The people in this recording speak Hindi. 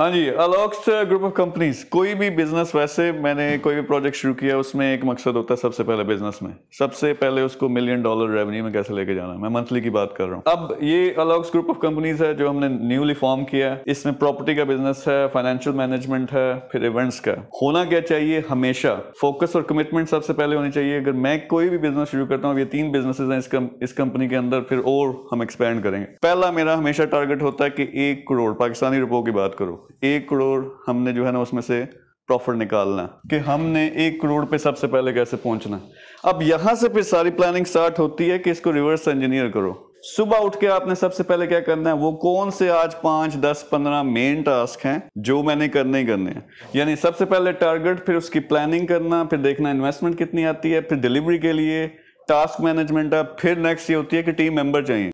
हाँ जी अलॉक्स ग्रुप ऑफ कंपनीज कोई भी बिजनेस वैसे मैंने कोई भी प्रोजेक्ट शुरू किया उसमें एक मकसद होता है सबसे पहले बिजनेस में सबसे पहले उसको मिलियन डॉलर रेवेन्यू में कैसे लेके जाना है मैं मंथली की बात कर रहा हूँ अब ये अलॉक्स ग्रुप ऑफ कंपनीज है जो हमने न्यूली फॉर्म किया है इसमें प्रॉपर्टी का बिजनेस है फाइनेंशियल मैनेजमेंट है फिर इवेंट्स का होना क्या चाहिए हमेशा फोकस और कमिटमेंट सबसे पहले होनी चाहिए अगर मैं कोई भी बिजनेस शुरू करता हूँ ये तीन बिजनेस हैं इस, इस कंपनी के अंदर फिर और हम एक्सपेंड करेंगे पहला मेरा हमेशा टारगेट होता है कि एक करोड़ पाकिस्तानी रुपयों की बात करो एक करोड़ हमने जो है ना उसमें से प्रॉफिट निकालना कि हमने एक करोड़ पे सबसे पहले कैसे पहुंचना अब यहां से फिर सारी प्लानिंग स्टार्ट होती है कि इसको रिवर्स इंजीनियर करो सुबह उठ के आपने सबसे पहले क्या करना है वो कौन से आज पांच दस पंद्रह मेन टास्क हैं जो मैंने करने ही करने हैं यानी सबसे पहले टारगेट फिर उसकी प्लानिंग करना फिर देखना इन्वेस्टमेंट कितनी आती है फिर डिलीवरी के लिए टास्क मैनेजमेंट है फिर नेक्स्ट ये होती है कि टीम मेंबर चाहिए